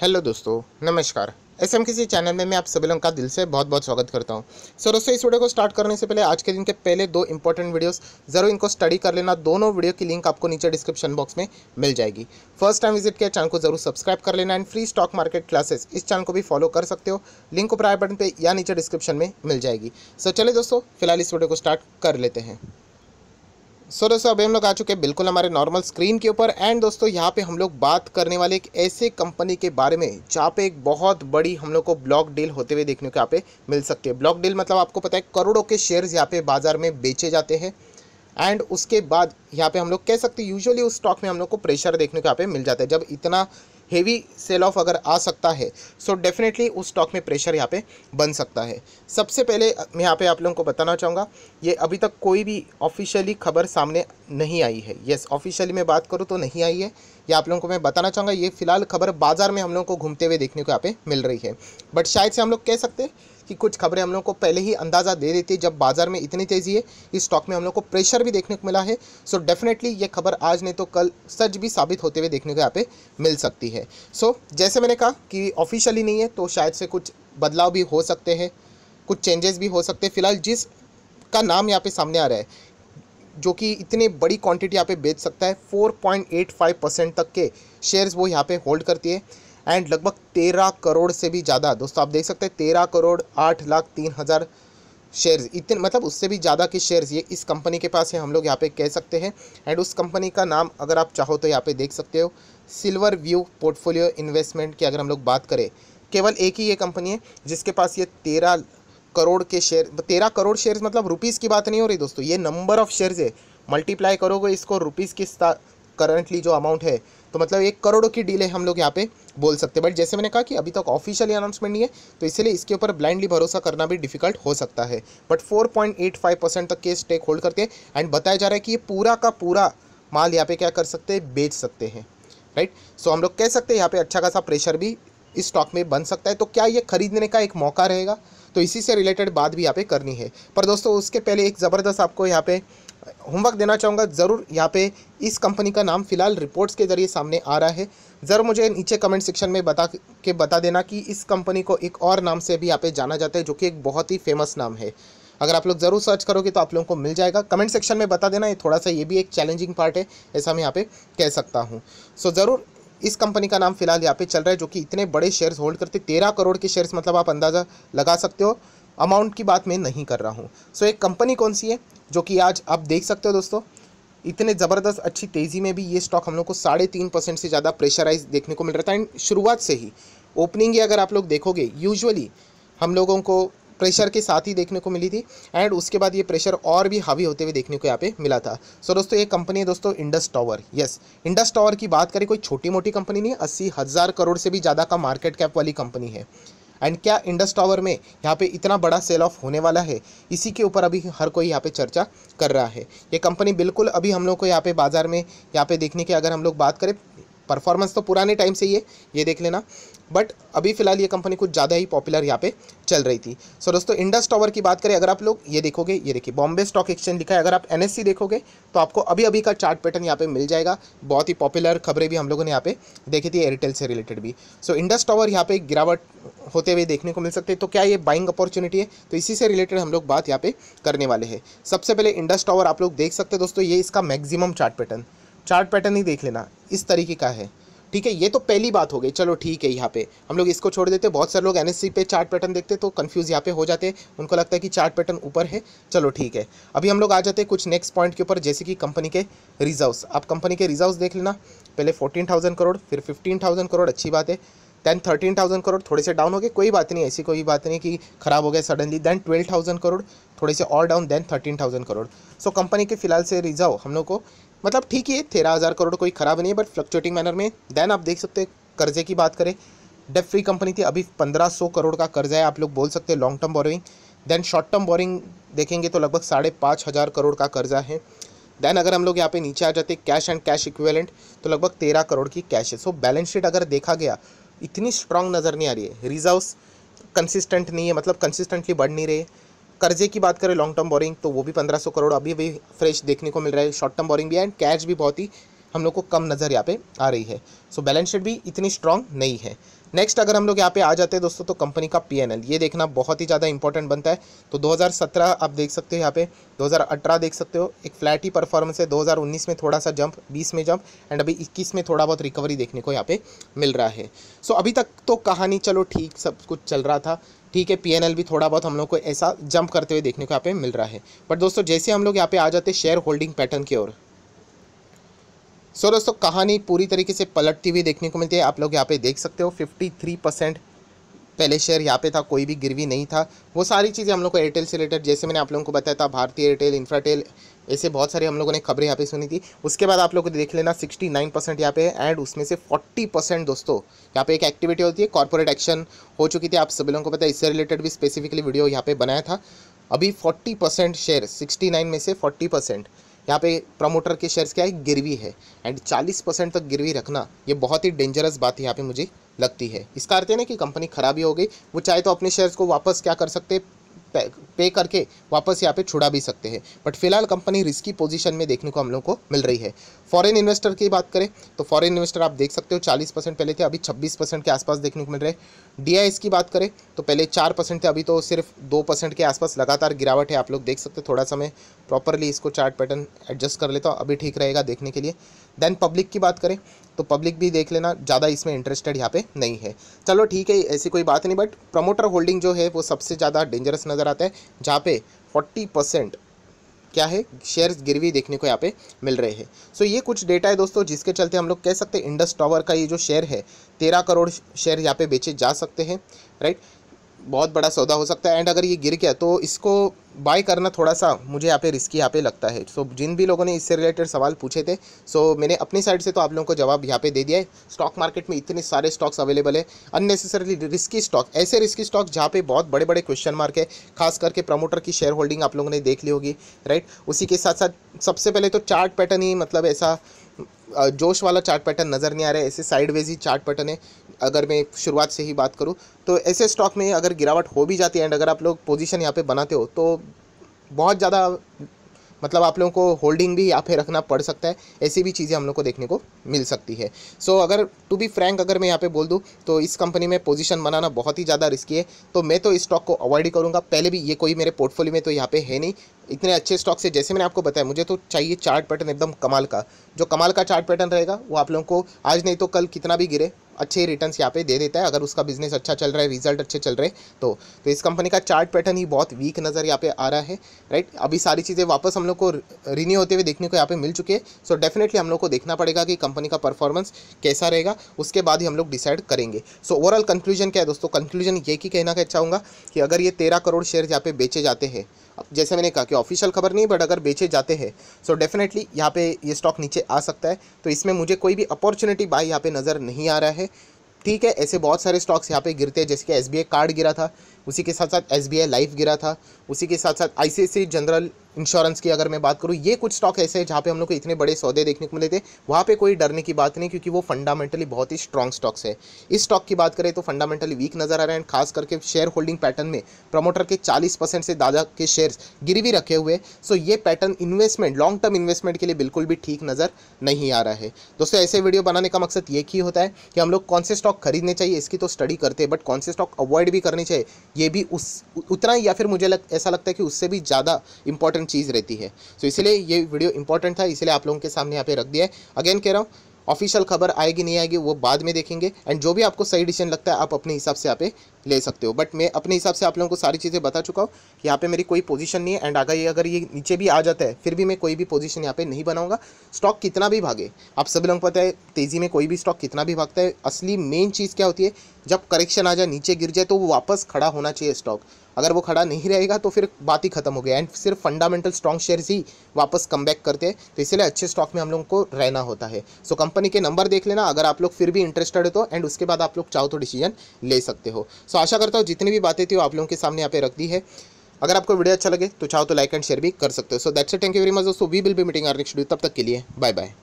hello दोस्तों नमस्कार S M किसी चैनल में मैं आप सभी लोगों का दिल से बहुत बहुत स्वागत करता हूं सर दोस्तों इस वीडियो को स्टार्ट करने से पहले आज के दिन के पहले दो इंपॉर्टेंट वीडियोस जरूर इनको स्टडी कर लेना दोनों वीडियो की लिंक आपको नीचे डिस्क्रिप्शन बॉक्स में मिल जाएगी फर्स्ट टाइम विजिट किया चैनल को जरूर सब्सक्राइब कर लेना and free stock market classes इस चैनल को भी फॉलो कर सकते हो लिंक को प्राय बटन पर या नीचे डिस्क्रिप्शन में मिल जाएगी सर चले दोस्तों फिलहाल इस वीडियो को स्टार्ट कर लेते हैं सो दोस्तों अभी हम लोग आ चुके हैं बिल्कुल हमारे नॉर्मल स्क्रीन के ऊपर एंड दोस्तों यहाँ पे हम लोग बात करने वाले एक ऐसे कंपनी के बारे में जहाँ पे एक बहुत बड़ी हम लोग को ब्लॉक डील होते हुए देखने को यहाँ पे मिल सकती है ब्लॉक डील मतलब आपको पता है करोड़ों के शेयर्स यहाँ पे बाजार में बेचे जाते हैं एंड उसके बाद यहाँ पे हम लोग कह सकते हैं यूजुअली उस स्टॉक में हम लोग को प्रेशर देखने को यहाँ पे मिल जाता है जब इतना हेवी सेल ऑफ अगर आ सकता है सो so डेफिनेटली उस स्टॉक में प्रेशर यहाँ पे बन सकता है सबसे पहले मैं यहाँ पे आप लोगों को बताना चाहूँगा ये अभी तक कोई भी ऑफिशियली खबर सामने नहीं आई है यस ऑफिशियली मैं बात करूँ तो नहीं आई है ये आप लोगों को मैं बताना चाहूँगा ये फिलहाल खबर बाजार में हम लोगों को घूमते हुए देखने को यहाँ पे मिल रही है बट शायद से हम लोग कह सकते हैं कि कुछ खबरें हम लोग को पहले ही अंदाज़ा दे देती है जब बाजार में इतनी तेज़ी है इस स्टॉक में हम लोग को प्रेशर भी देखने को मिला है सो डेफिनेटली ये खबर आज नहीं तो कल सच भी साबित होते हुए देखने को यहाँ पे मिल सकती है सो जैसे मैंने कहा कि ऑफिशियली नहीं है तो शायद से कुछ बदलाव भी हो सकते हैं कुछ चेंजेस भी हो सकते हैं फिलहाल जिस का नाम यहाँ पे सामने आ रहा है जो कि इतने बड़ी क्वांटिटी यहाँ पे बेच सकता है 4.85 परसेंट तक के शेयर्स वो यहाँ पे होल्ड करती है एंड लगभग तेरह करोड़ से भी ज़्यादा दोस्तों आप देख सकते हैं तेरह करोड़ आठ लाख तीन हज़ार शेयर्स इतने मतलब उससे भी ज़्यादा के शेयर्स ये इस कंपनी के पास है हम लोग यहाँ पे कह सकते हैं एंड उस कंपनी का नाम अगर आप चाहो तो यहाँ पे देख सकते हो सिल्वर व्यू पोर्टफोलियो इन्वेस्टमेंट की अगर हम लोग बात करें केवल एक ही ये कंपनी है जिसके पास ये तेरह करोड़ के शेयर तेरह करोड़ शेयर्स मतलब रुपीज़ की बात नहीं हो रही दोस्तों ये नंबर ऑफ़ शेयर्स है मल्टीप्लाई करोगे इसको रुपीज़ की करंटली जो अमाउंट है तो मतलब एक करोड़ों की डील है हम लोग यहाँ पे बोल सकते हैं बट जैसे मैंने कहा कि अभी तक ऑफिशियली अनाउंसमेंट नहीं है तो इसलिए इसके ऊपर ब्लाइंडली भरोसा करना भी डिफिकल्ट हो सकता है बट फोर परसेंट तक के स्टेक होल्ड करते हैं एंड बताया जा रहा है कि ये पूरा का पूरा माल यहाँ पे क्या कर सकते हैं बेच सकते हैं राइट सो हम लोग कह सकते हैं यहाँ पे अच्छा खासा प्रेशर भी इस स्टॉक में बन सकता है तो क्या ये खरीदने का एक मौका रहेगा तो इसी से रिलेटेड बात भी यहाँ पे करनी है पर दोस्तों उसके पहले एक ज़बरदस्त आपको यहाँ पे होमवर्क देना चाहूँगा ज़रूर यहाँ पे इस कंपनी का नाम फ़िलहाल रिपोर्ट्स के ज़रिए सामने आ रहा है ज़रूर मुझे नीचे कमेंट सेक्शन में बता के बता देना कि इस कंपनी को एक और नाम से भी यहाँ पे जाना जाता है जो कि एक बहुत ही फेमस नाम है अगर आप लोग ज़रूर सर्च करोगे तो आप लोगों को मिल जाएगा कमेंट सेक्शन में बता देना ये थोड़ा सा ये भी एक चैलेंजिंग पार्ट है ऐसा मैं यहाँ पे कह सकता हूँ सो ज़रूर इस कंपनी का नाम फिलहाल यहाँ पे चल रहा है जो कि इतने बड़े शेयर्स होल्ड करते तेरह करोड़ के शेयर्स मतलब आप अंदाज़ा लगा सकते हो अमाउंट की बात मैं नहीं कर रहा हूँ सो so, एक कंपनी कौन सी है जो कि आज आप देख सकते हो दोस्तों इतने ज़बरदस्त अच्छी तेज़ी में भी ये स्टॉक हम लोग को साढ़े तीन परसेंट से ज़्यादा प्रेशराइज देखने को मिल रहा था एंड शुरुआत से ही ओपनिंग ही अगर आप लोग देखोगे यूजुअली हम लोगों को प्रेशर के साथ ही देखने को मिली थी एंड उसके बाद ये प्रेशर और भी हावी होते हुए देखने को यहाँ पे मिला था सो so दोस्तों ये कंपनी है दोस्तों Indus Tower yes Indus Tower की बात करें कोई छोटी मोटी कंपनी नहीं है अस्सी हज़ार करोड़ से भी ज़्यादा का मार्केट कैप वाली कंपनी है एंड क्या इंडस टावर में यहाँ पे इतना बड़ा सेल ऑफ होने वाला है इसी के ऊपर अभी हर कोई यहाँ पे चर्चा कर रहा है ये कंपनी बिल्कुल अभी हम लोग को यहाँ पे बाज़ार में यहाँ पे देखने की अगर हम लोग बात करें परफॉर्मेंस तो पुराने टाइम से ही है ये देख लेना बट अभी फिलहाल ये कंपनी कुछ ज़्यादा ही पॉपुलर यहाँ पे चल रही थी सो so, दोस्तों इंडस टावर की बात करें अगर आप लोग ये देखोगे ये देखिए बॉम्बे स्टॉक एक्सचेंज लिखा है अगर आप एनएससी देखोगे तो आपको अभी अभी का चार्ट पैटर्न यहाँ पे मिल जाएगा बहुत ही पॉपुलर खबरें भी हम लोगों ने यहाँ पे देखी थी एयरटेल से रिलेटेड भी सो so, इंडस टावर यहाँ पे गिरावट होते हुए देखने को मिल सकते हैं तो क्या ये बाइंग अपॉर्चुनिटी है तो इसी से रिलेटेड हम लोग बात यहाँ पे करने वाले हैं सबसे पहले इंडस टावर आप लोग देख सकते हैं दोस्तों ये इसका maximum chart pattern chart pattern ही देख लेना इस तरीके का है ठीक है ये तो पहली बात हो गई चलो ठीक है यहाँ पे हम लोग इसको छोड़ देते बहुत सारे लोग एन पे चार्ट पैटर्न देखते तो कन्फ्यूज़ यहाँ पे हो जाते उनको लगता है कि चार्ट पैटर्न ऊपर है चलो ठीक है अभी हम लोग आ जाते हैं कुछ नेक्स्ट पॉइंट के ऊपर जैसे कि कंपनी के रिजर्व्स आप कंपनी के रिजर्व्स देख लेना पहले फोर्टीन थाउजेंड करोड़ फिर फिफ्टीन थाउजेंड करोड़ अच्छी बात है देन थर्टीन थाउजेंड करोड़ थोड़े से डाउन हो गए कोई बात नहीं ऐसी कोई बात नहीं कि खराब हो गए suddenly then twelve thousand crore थोड़े से और down then thirteen thousand crore so company के फिलहाल से रिजर्व हम लोग को मतलब ठीक है तेरह हज़ार करोड़ कोई ख़राब नहीं है बट फ्लक्चुएटिंग मैनर में देन आप देख सकते हैं कर्जे की बात करें डेट फ्री कंपनी थी अभी पंद्रह सौ करोड़ का कर्जा है आप लोग बोल सकते हैं long term boring then short term boring देखेंगे तो लगभग साढ़े पाँच हज़ार करोड़ का कर्जा है देन अगर हम लोग यहाँ पे नीचे आ जाते कैश एंड कैश इक्विवेलेंट तो लगभग तेरह करोड़ की कैश है सो बैलेंस शीट अगर देखा गया इतनी स्ट्रांग नज़र नहीं आ रही है रिजर्व्स कंसिस्टेंट नहीं है मतलब कंसिस्टेंटली बढ़ नहीं रहे कर्जे की बात करें लॉन्ग टर्म बोरिंग तो वो भी पंद्रह सौ करोड़ अभी भी फ्रेश देखने को मिल रहा है शॉर्ट टर्म बोरिंग भी एंड कैश भी बहुत ही हम लोग को कम नज़र यहाँ पे आ रही है सो बैलेंस शीट भी इतनी स्ट्रांग नहीं है नेक्स्ट अगर हम लोग यहाँ पे आ जाते हैं दोस्तों तो कंपनी का पीएनएल ये देखना बहुत ही ज़्यादा इंपॉर्टेंट बनता है तो 2017 आप देख सकते हो यहाँ पे 2018 देख सकते हो एक फ्लैट ही परफॉर्मेंस है 2019 में थोड़ा सा जंप 20 में जंप एंड अभी 21 में थोड़ा बहुत रिकवरी देखने को यहाँ पे मिल रहा है सो so, अभी तक तो कहानी चलो ठीक सब कुछ चल रहा था ठीक है पी भी थोड़ा बहुत हम लोग को ऐसा जंप करते हुए देखने को यहाँ पे मिल रहा है बट दोस्तों जैसे हम लोग यहाँ पे आ जाते शेयर होल्डिंग पैटर्न की ओर सो दोस्तों कहानी पूरी तरीके से पलटती हुई देखने को मिलती है आप लोग यहाँ पे देख सकते हो फिफ्टी थ्री परसेंट पहले शेयर यहाँ पे था कोई भी गिरवी नहीं था वो सारी चीज़ें हम लोग को एयरटेल से रिलेटेड जैसे मैंने आप लोगों को बताया था भारतीय एयरटेल इंफ्राटेल ऐसे बहुत सारे हम लोगों ने खबरें यहाँ पे सुनी थी उसके बाद आप लोग को देख लेना 69 परसेंट यहाँ पे एंड उसमें से 40 परसेंट दोस्तों यहाँ पे एक एक्टिविटी होती है कॉरपोरेट एक्शन हो चुकी थी आप सभी लोगों को पता है इससे रिलेटेड भी स्पेसिफिकली वीडियो यहाँ पे बनाया था अभी फोर्टी परसेंट शेयर नाइन में से फोर्टी परसेंट यहाँ पे प्रमोटर के शेयर्स क्या है गिरवी है एंड 40 परसेंट तक गिरवी रखना ये बहुत ही डेंजरस बात यहाँ पे मुझे लगती है इसका अर्थ है ना कि कंपनी खराबी हो गई वो चाहे तो अपने शेयर्स को वापस क्या कर सकते पे करके वापस यहाँ पे छुड़ा भी सकते हैं बट फिलहाल कंपनी रिस्की पोजीशन में देखने को हम लोग को मिल रही है फॉरेन इन्वेस्टर की बात करें तो फॉरेन इन्वेस्टर आप देख सकते हो 40 परसेंट पहले थे अभी 26 परसेंट के आसपास देखने को मिल रहे हैं डीआईएस की बात करें तो पहले चार परसेंट थे अभी तो सिर्फ दो परसेंट के आसपास लगातार गिरावट है आप लोग देख सकते हो थोड़ा समय प्रॉपरली इसको चार्ट पैटर्न एडजस्ट कर लेता हूँ अभी ठीक रहेगा देखने के लिए देन पब्लिक की बात करें तो पब्लिक भी देख लेना ज़्यादा इसमें इंटरेस्टेड यहाँ पे नहीं है चलो ठीक है ऐसी कोई बात नहीं बट प्रमोटर होल्डिंग जो है वो सबसे ज़्यादा डेंजरस नज़र आता है जहाँ पे फोर्टी परसेंट क्या है शेयर्स गिरवी देखने को यहाँ पे मिल रहे हैं सो so, ये कुछ डेटा है दोस्तों जिसके चलते हम लोग कह सकते हैं इंडस टावर का ये जो शेयर है तेरह करोड़ शेयर यहाँ पे बेचे जा सकते हैं राइट बहुत बड़ा सौदा हो सकता है एंड अगर ये गिर गया तो इसको बाय करना थोड़ा सा मुझे यहाँ पे रिस्की यहाँ पे लगता है सो so, जिन भी लोगों ने इससे रिलेटेड सवाल पूछे थे सो so, मैंने अपनी साइड से तो आप लोगों को जवाब यहाँ पे दे दिया है स्टॉक मार्केट में इतने सारे स्टॉक्स अवेलेबल है अननेसेसरली रिस्की स्टॉक ऐसे रिस्की स्टॉक जहाँ पे बहुत बड़े बड़े क्वेश्चन मार्क है खास करके प्रमोटर की शेयर होल्डिंग आप लोगों ने देख ली होगी राइट उसी के साथ साथ सबसे पहले तो चार्ट पैटर्न ही मतलब ऐसा जोश वाला चार्ट पैटर्न नज़र नहीं आ रहा है ऐसे साइडवेज ही चार्ट पैटर्न है अगर मैं शुरुआत से ही बात करूँ तो ऐसे स्टॉक में अगर गिरावट हो भी जाती है एंड अगर आप लोग पोजिशन यहाँ पर बनाते हो तो बहुत ज़्यादा मतलब आप लोगों को होल्डिंग भी यहाँ पे रखना पड़ सकता है ऐसी भी चीज़ें हम लोग को देखने को मिल सकती है सो so, अगर टू बी फ्रैंक अगर मैं यहाँ पे बोल दूँ तो इस कंपनी में पोजीशन बनाना बहुत ही ज़्यादा रिस्की है तो मैं तो इस स्टॉक को अवॉइड ही करूँगा पहले भी ये कोई मेरे पोर्टफोलियो में तो यहाँ पे है नहीं इतने अच्छे स्टॉक से जैसे मैंने आपको बताया मुझे तो चाहिए चार्ट पैटर्न एकदम कमाल का जो कमाल का चार्ट पैटर्न रहेगा वो आप लोगों को आज नहीं तो कल कितना भी गिरे अच्छे रिटर्न यहाँ पे दे देता है अगर उसका बिजनेस अच्छा चल रहा है रिजल्ट अच्छे चल रहे तो तो इस कंपनी का चार्ट पैटर्न ही बहुत वीक नज़र यहाँ पे आ रहा है राइट अभी सारी चीज़ें वापस हम लोग को रिन्यू होते हुए देखने को यहाँ पे मिल चुके हैं सो डेफिनेटली हम लोग को देखना पड़ेगा कि कंपनी कंपनी का परफॉर्मेंस कैसा रहेगा उसके बाद ही हम लोग डिसाइड करेंगे सो ओवरऑल कंक्लूजन क्या है दोस्तों कंक्लूजन ये की कहना क्या चाहूँगा कि अगर ये तेरह करोड़ शेयर यहाँ पे बेचे जाते हैं जैसे मैंने कहा कि ऑफिशियल खबर नहीं बट अगर बेचे जाते हैं सो डेफिनेटली यहाँ पे ये स्टॉक नीचे आ सकता है तो इसमें मुझे कोई भी अपॉर्चुनिटी बाय यहाँ पे नज़र नहीं आ रहा है ठीक है ऐसे बहुत सारे स्टॉक्स यहाँ पे गिरते हैं जैसे कि एस कार्ड गिरा था उसी के साथ साथ एस लाइफ गिरा था उसी के साथ साथ आई जनरल इंश्योरेंस की अगर मैं बात करूँ ये कुछ स्टॉक ऐसे हैं जहाँ पे हम लोग को इतने बड़े सौदे देखने को मिले थे वहाँ पे कोई डरने की बात नहीं क्योंकि वो फंडामेंटली बहुत ही स्ट्रॉन्ग स्टॉक्स है इस स्टॉक की बात करें तो फंडामेंटली वीक नजर आ रहे हैं खास करके शेयर होल्डिंग पैटर्न में प्रमोटर के चालीस से दादा के शेयर गिरवी रखे हुए सो ये pattern investment long term investment के लिए बिल्कुल भी ठीक नज़र नहीं आ रहा है दोस्तों ऐसे वीडियो बनाने का मकसद ये ही होता है कि हम लोग कौन से स्टॉक खरीदने चाहिए इसकी तो स्टडी करते हैं बट कौन से स्टॉक अवॉइड भी करनी चाहिए ये भी उस उतना या फिर मुझे लग, ऐसा लगता है कि उससे भी ज़्यादा इंपॉर्टेंट इंपॉर्टेंट चीज़ रहती है सो so, इसलिए ये वीडियो इंपॉर्टेंट था इसलिए आप लोगों के सामने यहाँ पे रख दिया है अगेन कह रहा हूँ ऑफिशियल खबर आएगी नहीं आएगी वो बाद में देखेंगे एंड जो भी आपको सही डिसीजन लगता है आप अपने हिसाब से यहाँ पे ले सकते हो बट मैं अपने हिसाब से आप लोगों को सारी चीज़ें बता चुका हूँ कि यहाँ पे मेरी कोई पोजीशन नहीं है एंड अगर ये अगर ये नीचे भी आ जाता है फिर भी मैं कोई भी पोजीशन यहाँ पे नहीं बनाऊंगा स्टॉक कितना भी भागे आप सभी लोगों को पता है तेज़ी में कोई भी स्टॉक कितना भी भागता है असली मेन चीज़ क्या होती है जब करेक्शन आ जाए नीचे गिर जाए तो वो वापस खड़ा होना चाहिए स्टॉक अगर वो खड़ा नहीं रहेगा तो फिर बात ही खत्म हो गया एंड सिर्फ फंडामेंटल स्ट्रॉन्ग शेयर्स ही वापस कम बैक करते हैं तो इसलिए अच्छे स्टॉक में हम लोग को रहना होता है सो कंपनी के नंबर देख लेना अगर आप लोग फिर भी इंटरेस्टेड हो तो एंड उसके बाद आप लोग चाहो तो डिसीजन ले सकते हो सो आशा करता हूँ जितनी भी बातें थी वो आप लोगों के सामने यहाँ पे रख दी है अगर आपको वीडियो अच्छा लगे तो चाहो तो लाइक एंड शेयर भी कर सकते हो so that's thank you very much दोस्तों वी विल भी मीटिंग आर नेक्स्ट वीडियो तब तक के लिए बाय बाय